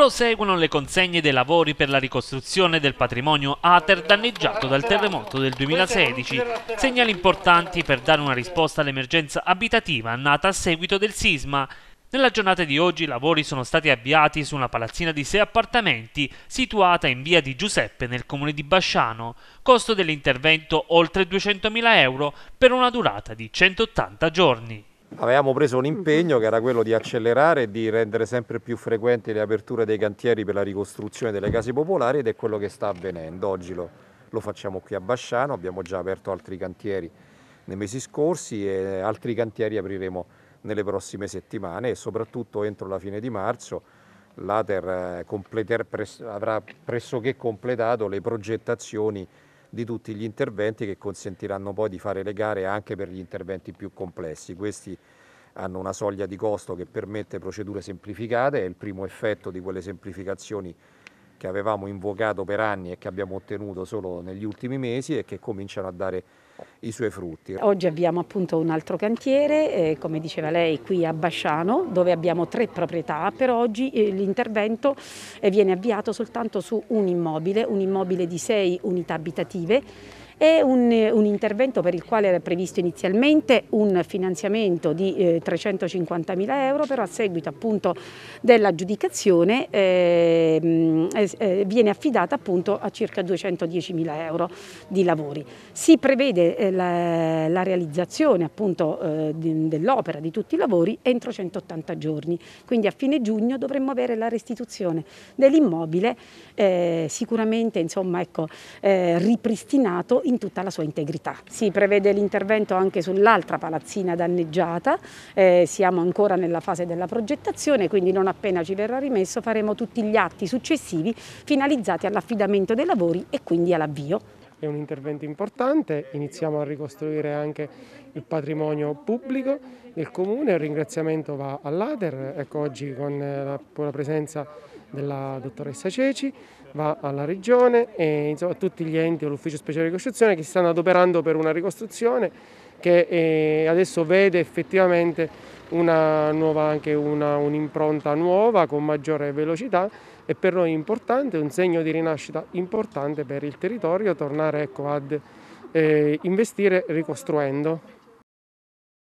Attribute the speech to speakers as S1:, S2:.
S1: proseguono le consegne dei lavori per la ricostruzione del patrimonio Ater danneggiato dal terremoto del 2016. Segnali importanti per dare una risposta all'emergenza abitativa nata a seguito del sisma. Nella giornata di oggi i lavori sono stati avviati su una palazzina di sei appartamenti situata in via di Giuseppe nel comune di Basciano, costo dell'intervento oltre 200.000 euro per una durata di 180 giorni
S2: avevamo preso un mhm. impegno che era quello di accelerare e di rendere sempre più frequenti le aperture dei cantieri per la ricostruzione delle case popolari ed è quello che sta avvenendo. Oggi lo, lo facciamo qui a Basciano, abbiamo già aperto altri cantieri nei mesi scorsi e altri cantieri apriremo nelle prossime settimane e soprattutto entro la fine di marzo l'Ater eh, avrà pressoché completato le progettazioni di tutti gli interventi che consentiranno poi di fare le gare anche per gli interventi più complessi. Questi hanno una soglia di costo che permette procedure semplificate, è il primo effetto di quelle semplificazioni che avevamo invocato per anni e che abbiamo ottenuto solo negli ultimi mesi e che cominciano a dare i suoi frutti. Oggi
S3: abbiamo appunto un altro cantiere, eh, come diceva lei, qui a Basciano, dove abbiamo tre proprietà, per oggi eh, l'intervento eh, viene avviato soltanto su un immobile, un immobile di sei unità abitative è un, un intervento per il quale era previsto inizialmente un finanziamento di eh, 350 mila euro, però a seguito appunto dell'aggiudicazione eh, eh, viene affidata appunto a circa 210 mila euro di lavori. Si prevede eh, la, la, realizzazione appunto eh, dell'opera, di tutti i lavori, entro 180 giorni, quindi a fine giugno dovremmo avere la restituzione dell'immobile eh, sicuramente insomma ecco, ripristinato in tutta la sua integrità. Si prevede l'intervento anche sull'altra palazzina danneggiata, eh, siamo ancora nella fase della progettazione, quindi non appena ci verrà rimesso faremo tutti gli atti successivi finalizzati all'affidamento dei lavori e quindi all'avvio è un
S4: intervento importante, iniziamo a ricostruire anche il patrimonio pubblico del comune, un ringraziamento va all'Ader, ecco oggi eh, con la, presenza della dottoressa Ceci, va alla regione e insomma, a tutti gli enti dell'ufficio speciale di ricostruzione che si stanno adoperando per una ricostruzione che eh, adesso vede effettivamente un'impronta nuova con maggiore velocità e per noi importante, un segno di rinascita importante per il territorio, tornare ecco, ad eh, investire ricostruendo.